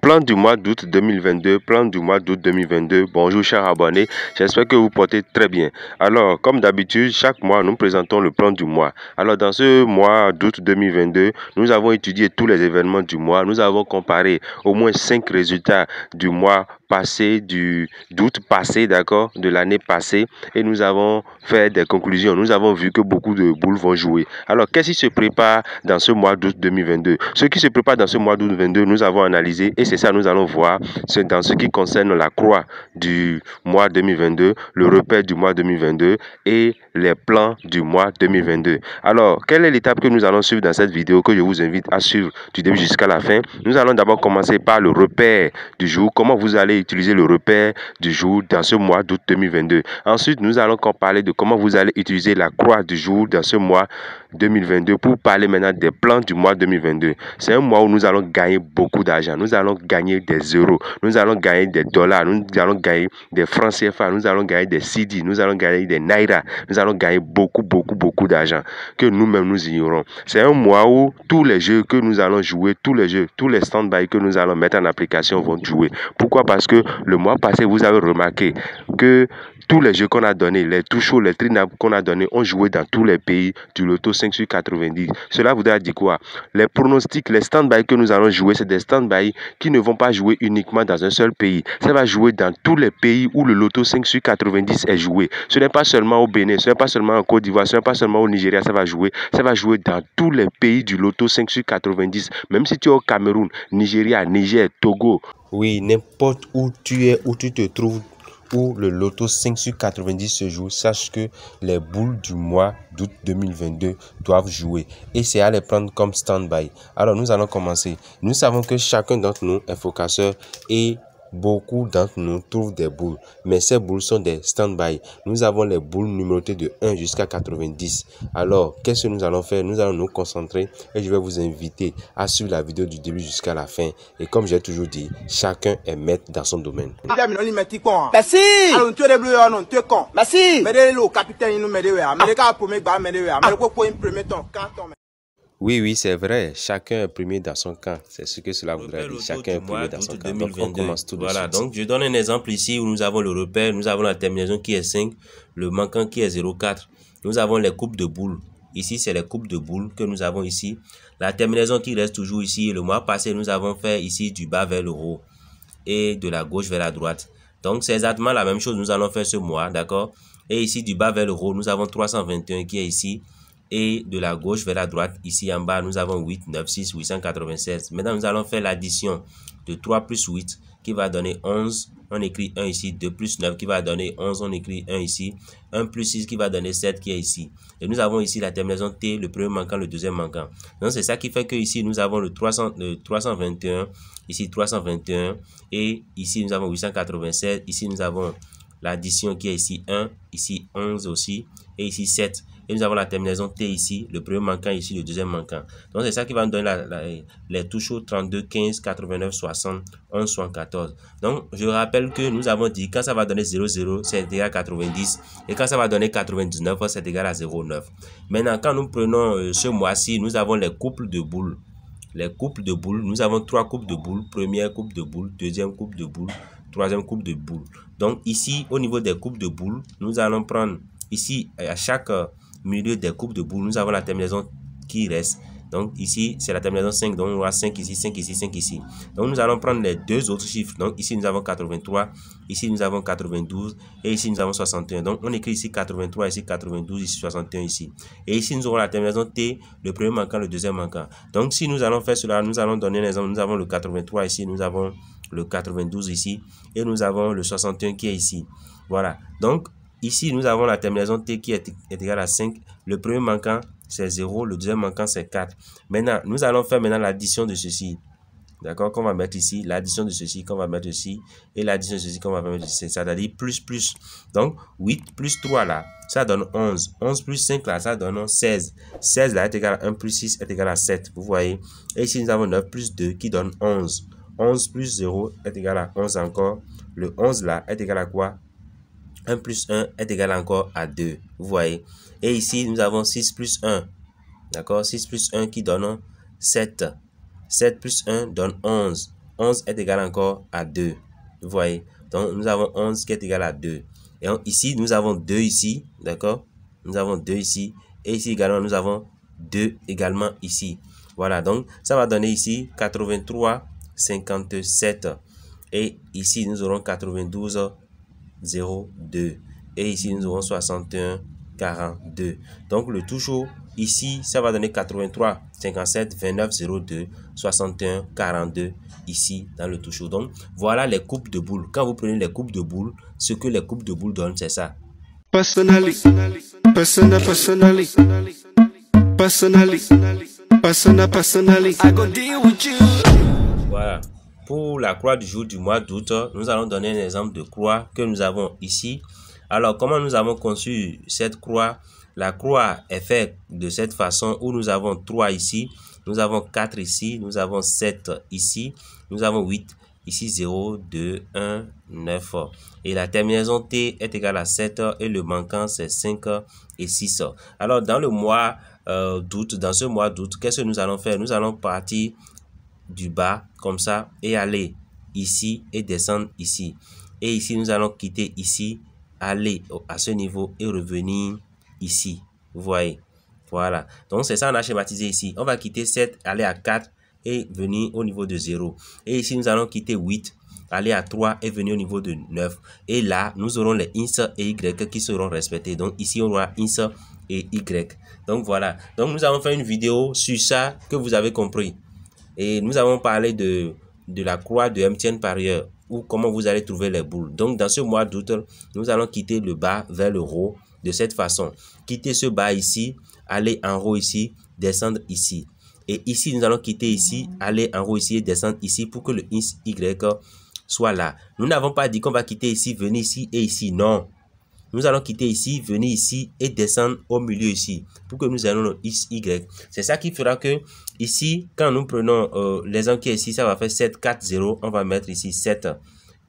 Plan du mois d'août 2022, plan du mois d'août 2022. Bonjour chers abonnés, j'espère que vous portez très bien. Alors, comme d'habitude, chaque mois, nous présentons le plan du mois. Alors, dans ce mois d'août 2022, nous avons étudié tous les événements du mois. Nous avons comparé au moins cinq résultats du mois passé, du d'août passé, d'accord, de l'année passée. Et nous avons fait des conclusions. Nous avons vu que beaucoup de boules vont jouer. Alors, qu'est-ce qui se prépare dans ce mois d'août 2022 Ce qui se prépare dans ce mois d'août 2022, nous avons analysé et c'est ça, nous allons voir dans ce qui concerne la croix du mois 2022, le repère du mois 2022 et les plans du mois 2022. Alors, quelle est l'étape que nous allons suivre dans cette vidéo que je vous invite à suivre du début jusqu'à la fin Nous allons d'abord commencer par le repère du jour. Comment vous allez utiliser le repère du jour dans ce mois d'août 2022 Ensuite, nous allons parler de comment vous allez utiliser la croix du jour dans ce mois 2022 pour parler maintenant des plans du mois 2022. C'est un mois où nous allons gagner beaucoup d'argent. Nous allons gagner des euros, nous allons gagner des dollars, nous allons gagner des francs CFA, nous allons gagner des CD, nous allons gagner des Naira, nous allons gagner beaucoup, beaucoup, beaucoup d'argent que nous-mêmes nous ignorons. C'est un mois où tous les jeux que nous allons jouer, tous les jeux, tous les stand-by que nous allons mettre en application vont jouer. Pourquoi Parce que le mois passé, vous avez remarqué que tous les jeux qu'on a donnés, les touchos, les trinap qu'on a donnés, ont joué dans tous les pays du loto 5 sur 90. Cela voudrait dire quoi Les pronostics, les stand-by que nous allons jouer, c'est des stand-by qui ne vont pas jouer uniquement dans un seul pays. Ça va jouer dans tous les pays où le loto 5 sur 90 est joué. Ce n'est pas seulement au Bénin, ce n'est pas seulement en Côte d'Ivoire, ce n'est pas seulement au Nigeria, ça va jouer. Ça va jouer dans tous les pays du loto 5 sur 90. Même si tu es au Cameroun, Nigeria, Niger, Togo. Oui, n'importe où tu es, où tu te trouves le loto 5 sur 90 ce jour, sache que les boules du mois d'août 2022 doivent jouer et c'est à les prendre comme stand-by. Alors nous allons commencer. Nous savons que chacun d'entre nous est focasseur et Beaucoup d'entre nous trouvent des boules, mais ces boules sont des stand-by. Nous avons les boules numérotées de 1 jusqu'à 90. Alors, qu'est-ce que nous allons faire Nous allons nous concentrer et je vais vous inviter à suivre la vidéo du début jusqu'à la fin. Et comme j'ai toujours dit, chacun est maître dans son domaine. Oui, oui, c'est vrai. Chacun est premier dans son camp. C'est ce que cela voudrait dire. Chacun est premier dans son camp. Donc, on commence tout voilà. de suite. Donc, je donne un exemple ici où nous avons le repère, nous avons la terminaison qui est 5, le manquant qui est 04. Nous avons les coupes de boules. Ici, c'est les coupes de boules que nous avons ici. La terminaison qui reste toujours ici. Le mois passé, nous avons fait ici du bas vers le haut et de la gauche vers la droite. Donc, c'est exactement la même chose. Nous allons faire ce mois, d'accord Et ici, du bas vers le haut, nous avons 321 qui est ici et de la gauche vers la droite. Ici en bas, nous avons 8, 9, 6, 896. Maintenant, nous allons faire l'addition de 3 plus 8 qui va donner 11. On écrit 1 ici. 2 plus 9 qui va donner 11. On écrit 1 ici. 1 plus 6 qui va donner 7 qui est ici. Et nous avons ici la terminaison T, le premier manquant, le deuxième manquant. Donc, c'est ça qui fait que ici, nous avons le, 300, le 321. Ici, 321. Et ici, nous avons 896. Ici, nous avons l'addition qui est ici 1. Ici, 11 aussi. Et ici, 7. Et nous avons la terminaison T ici, le premier manquant ici, le deuxième manquant. Donc c'est ça qui va nous donner la, les touches 32, 15, 89, 60, 11, Donc je rappelle que nous avons dit quand ça va donner 0, 0, c'est égal à 90. Et quand ça va donner 99, c'est égal à 0,9. Maintenant, quand nous prenons euh, ce mois-ci, nous avons les couples de boules les couples de boules. Nous avons trois couples de boules. Première coupe de boules, deuxième coupe de boules, troisième coupe de boules. Donc ici, au niveau des couples de boules, nous allons prendre ici à chaque euh, milieu des coupes de boules, nous avons la terminaison qui reste. Donc ici, c'est la terminaison 5. Donc on aura 5 ici, 5 ici, 5 ici. Donc nous allons prendre les deux autres chiffres. Donc ici, nous avons 83. Ici, nous avons 92. Et ici, nous avons 61. Donc on écrit ici 83, ici 92, ici 61, ici. Et ici, nous aurons la terminaison T, le premier manquant, le deuxième manquant. Donc si nous allons faire cela, nous allons donner exemple. Nous avons le 83 ici, nous avons le 92 ici. Et nous avons le 61 qui est ici. Voilà. Donc Ici, nous avons la terminaison T qui est, égale à 5. Le premier manquant, c'est 0. Le deuxième manquant, c'est 4. Maintenant, nous allons faire maintenant l'addition de ceci. D'accord Qu'on va mettre ici, l'addition de ceci qu'on va mettre ici, et l'addition de ceci qu'on va mettre ici. C'est-à-dire plus, plus. Donc, 8 plus 3 là, ça donne 11. 11 plus 5 là, ça donne 16. 16 là est égal à 1 plus 6 est égal à 7. Vous voyez Et ici, nous avons 9 plus 2 qui donne 11. 11 plus 0 est égal à 11 encore. Le 11 là est égal à quoi 1 plus 1 est égal encore à 2. Vous voyez. Et ici, nous avons 6 plus 1. D'accord 6 plus 1 qui donne 7. 7 plus 1 donne 11. 11 est égal encore à 2. Vous voyez. Donc, nous avons 11 qui est égal à 2. Et ici, nous avons 2 ici. D'accord Nous avons 2 ici. Et ici également, nous avons 2 également ici. Voilà. Donc, ça va donner ici 83, 57. Et ici, nous aurons 92, 02. Et ici, nous aurons 61, 42. Donc, le chaud ici, ça va donner 83, 57, 29, 02, 61, 42 ici dans le chaud Donc, voilà les coupes de boules. Quand vous prenez les coupes de boules, ce que les coupes de boules donnent, c'est ça. Personally, pour la croix du jour du mois d'août, nous allons donner un exemple de croix que nous avons ici. Alors, comment nous avons conçu cette croix La croix est faite de cette façon où nous avons 3 ici, nous avons 4 ici, nous avons 7 ici, nous avons 8 ici 0, 2, 1, 9. Et la terminaison T est égale à 7 et le manquant c'est 5 et 6. Alors dans le mois euh, d'août, dans ce mois d'août, qu'est-ce que nous allons faire Nous allons partir du bas, comme ça, et aller ici et descendre ici. Et ici, nous allons quitter ici, aller à ce niveau et revenir ici. Vous voyez Voilà. Donc, c'est ça on a schématisé ici. On va quitter 7, aller à 4 et venir au niveau de 0. Et ici, nous allons quitter 8, aller à 3 et venir au niveau de 9. Et là, nous aurons les ins et y qui seront respectés. Donc, ici, on aura ins et y. Donc, voilà. Donc, nous avons fait une vidéo sur ça que vous avez compris. Et nous avons parlé de, de la croix de MTN Parieur ou comment vous allez trouver les boules. Donc, dans ce mois d'août, nous allons quitter le bas vers le haut de cette façon. Quitter ce bas ici, aller en haut ici, descendre ici. Et ici, nous allons quitter ici, aller en haut ici et descendre ici pour que le Y soit là. Nous n'avons pas dit qu'on va quitter ici, venir ici et ici. Non. Nous allons quitter ici, venir ici et descendre au milieu ici pour que nous allons le x, y. C'est ça qui fera que ici, quand nous prenons euh, les enquêtes ici, ça va faire 7, 4, 0. On va mettre ici 7,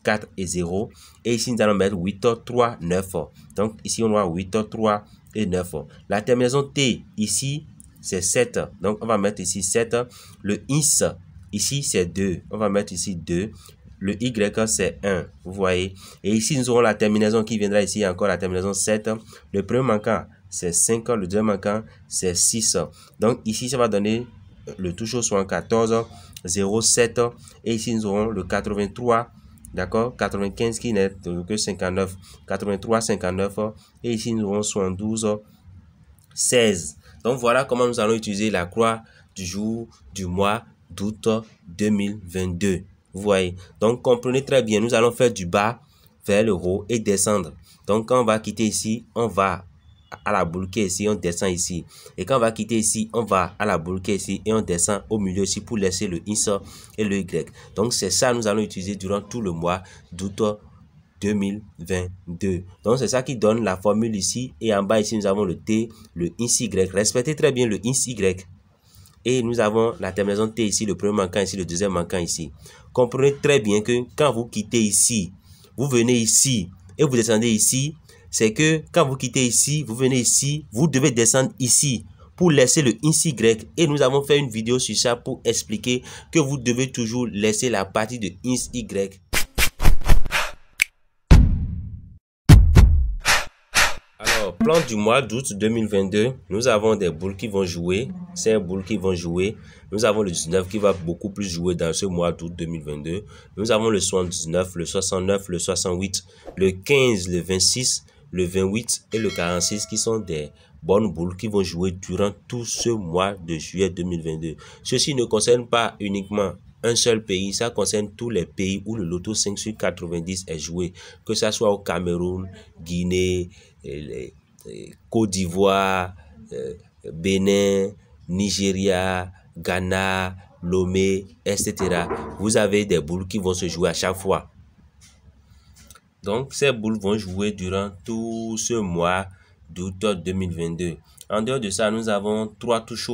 4 et 0. Et ici, nous allons mettre 8, 3, 9. Donc ici, on aura 8, 3 et 9. La terminaison T ici, c'est 7. Donc on va mettre ici 7. Le is ici, c'est 2. On va mettre ici 2. Le Y, c'est 1. Vous voyez. Et ici, nous aurons la terminaison qui viendra ici, encore la terminaison 7. Le premier manquant, c'est 5. Le deuxième manquant, c'est 6. Donc ici, ça va donner le toujours 74, 07. Et ici, nous aurons le 83. D'accord 95 qui n'est que 59. 83, 59. Et ici, nous aurons 72, 16. Donc voilà comment nous allons utiliser la croix du jour du mois d'août 2022. Vous voyez Donc, comprenez très bien, nous allons faire du bas vers le haut et descendre. Donc, quand on va quitter ici, on va à la boule qui ici, on descend ici. Et quand on va quitter ici, on va à la boule ici et on descend au milieu ici pour laisser le X et le Y. Donc, c'est ça nous allons utiliser durant tout le mois d'août 2022. Donc, c'est ça qui donne la formule ici. Et en bas ici, nous avons le T, le INSY. Respectez très bien le INSY. Et nous avons la terminaison T ici, le premier manquant ici, le deuxième manquant ici. Comprenez très bien que quand vous quittez ici, vous venez ici et vous descendez ici, c'est que quand vous quittez ici, vous venez ici, vous devez descendre ici pour laisser le ins y Et nous avons fait une vidéo sur ça pour expliquer que vous devez toujours laisser la partie de ins y. Alors, plan du mois d'août 2022, nous avons des boules qui vont jouer ces boules qui vont jouer. Nous avons le 19 qui va beaucoup plus jouer dans ce mois d'août 2022. Nous avons le 79, le 69, le 68, le 15, le 26, le 28 et le 46 qui sont des bonnes boules qui vont jouer durant tout ce mois de juillet 2022. Ceci ne concerne pas uniquement un seul pays, ça concerne tous les pays où le loto 5 sur 90 est joué, que ce soit au Cameroun, Guinée, euh, Côte d'Ivoire, euh, Bénin, Nigeria, Ghana, Lomé, etc. Vous avez des boules qui vont se jouer à chaque fois. Donc, ces boules vont jouer durant tout ce mois d'août 2022. En dehors de ça, nous avons trois touches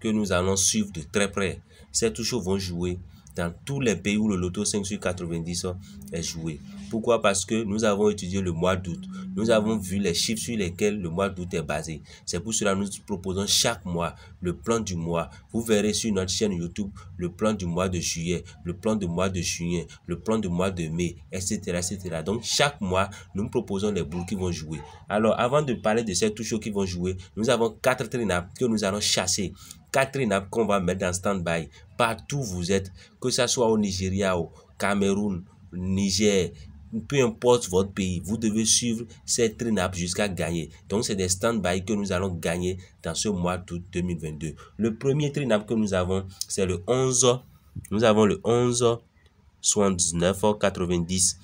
que nous allons suivre de très près. Ces touches vont jouer dans tous les pays où le loto 5 sur 90 est joué. Pourquoi Parce que nous avons étudié le mois d'août. Nous avons vu les chiffres sur lesquels le mois d'août est basé. C'est pour cela que nous proposons chaque mois le plan du mois. Vous verrez sur notre chaîne YouTube le plan du mois de juillet, le plan du mois de juin, le plan du mois de mai, etc. etc. Donc chaque mois, nous proposons les boules qui vont jouer. Alors avant de parler de ces touches qui vont jouer, nous avons quatre trinaps que nous allons chasser. Quatre trinaps qu'on va mettre en stand-by partout où vous êtes, que ce soit au Nigeria, au Cameroun, au Niger, peu importe votre pays, vous devez suivre cette trinap jusqu'à gagner. Donc, c'est des stand-by que nous allons gagner dans ce mois d'août 2022. Le premier trinap que nous avons, c'est le 11. Nous avons le 11 79 90.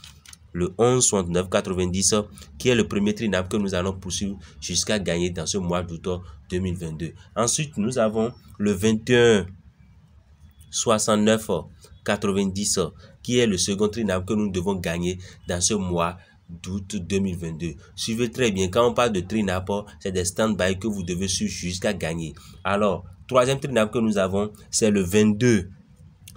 Le 11 69 90, qui est le premier trinap que nous allons poursuivre jusqu'à gagner dans ce mois d'août 2022. Ensuite, nous avons le 21 69 90 qui est le second trinap que nous devons gagner dans ce mois d'août 2022. Suivez très bien, quand on parle de trinap, c'est des stand-by que vous devez suivre jusqu'à gagner. Alors, troisième trinap que nous avons, c'est le 22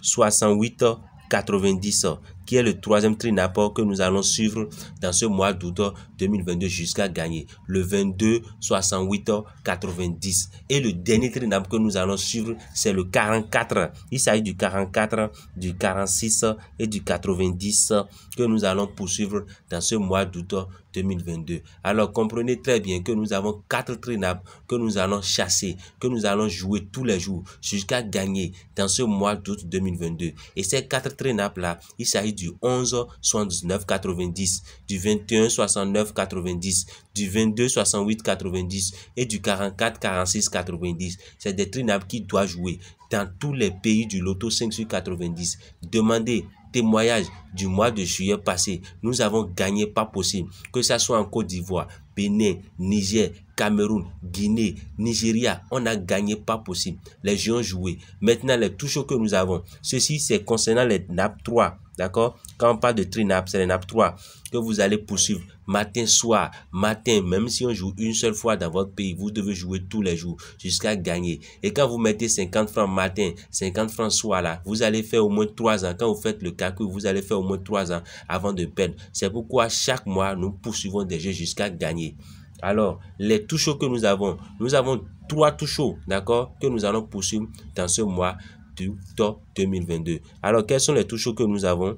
68 90 qui est le troisième trinapport que nous allons suivre dans ce mois d'août 2022 jusqu'à gagner le 22 68 90. Et le dernier trinapport que nous allons suivre, c'est le 44. Il s'agit du 44, du 46 et du 90 que nous allons poursuivre dans ce mois d'août 2022. Alors comprenez très bien que nous avons quatre traînables que nous allons chasser, que nous allons jouer tous les jours jusqu'à gagner dans ce mois d'août 2022. Et ces quatre traînables-là, il s'agit du 11 79 90, du 21 69 90, du 22 68 90 et du 44 46 90. C'est des trinables qui doivent jouer dans tous les pays du loto 5 sur 90. Demandez témoignage du mois de juillet passé, nous avons gagné pas possible, que ce soit en Côte d'Ivoire, Bénin, Niger, Cameroun, Guinée, Nigeria, on a gagné pas possible. Les gens ont Maintenant, les touches que nous avons, ceci c'est concernant les NAP 3, d'accord quand on parle de trinap, c'est les nap 3 que vous allez poursuivre matin, soir, matin. Même si on joue une seule fois dans votre pays, vous devez jouer tous les jours jusqu'à gagner. Et quand vous mettez 50 francs matin, 50 francs soir, là, vous allez faire au moins 3 ans. Quand vous faites le calcul, vous allez faire au moins 3 ans avant de perdre. C'est pourquoi chaque mois, nous poursuivons des jeux jusqu'à gagner. Alors, les touches que nous avons, nous avons trois touches, d'accord, que nous allons poursuivre dans ce mois du top 2022. Alors, quels sont les touches que nous avons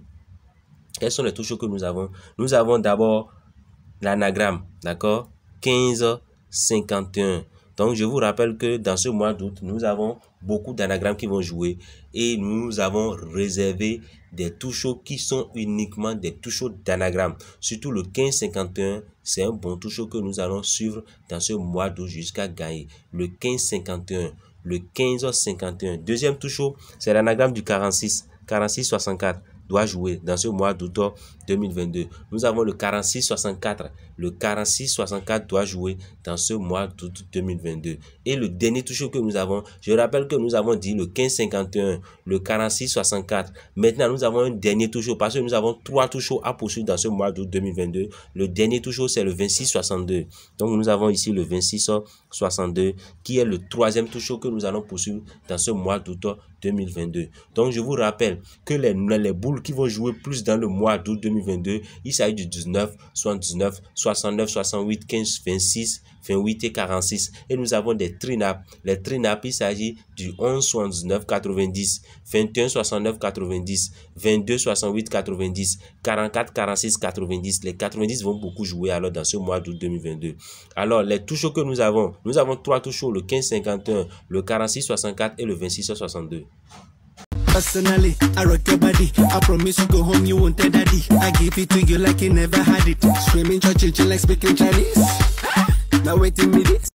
quels sont les touches que nous avons Nous avons d'abord l'anagramme, d'accord 15, 51. Donc, je vous rappelle que dans ce mois d'août, nous avons beaucoup d'anagrammes qui vont jouer et nous avons réservé des touches qui sont uniquement des touches d'anagrammes. Surtout le 1551, c'est un bon touche que nous allons suivre dans ce mois d'août jusqu'à gagner. Le 1551, le 1551. Deuxième touche, c'est l'anagramme du 46, 4664 doit jouer dans ce mois d'août 2022. Nous avons le 46-64. Le 46-64 doit jouer dans ce mois d'août 2022. Et le dernier toucher que nous avons, je rappelle que nous avons dit le 15-51, le 46-64. Maintenant, nous avons un dernier toujours parce que nous avons trois touchers à poursuivre dans ce mois d'août 2022. Le dernier toujours, c'est le 26-62. Donc, nous avons ici le 26-62 qui est le troisième toucher que nous allons poursuivre dans ce mois d'août 2022. Donc, je vous rappelle que les, les boules qui vont jouer plus dans le mois d'août 2022, il s'agit du 19, 79, 69, 68, 15, 26, 28 et 46. Et nous avons des trinap. Les trinap, il s'agit du 11 79 90, 21 69 90, 22 68 90, 44 46 90. Les 90 vont beaucoup jouer alors dans ce mois d'août 2022. Alors, les touches que nous avons, nous avons trois touches le 15 51, le 46 64 et le 26 62. Now waiting me this.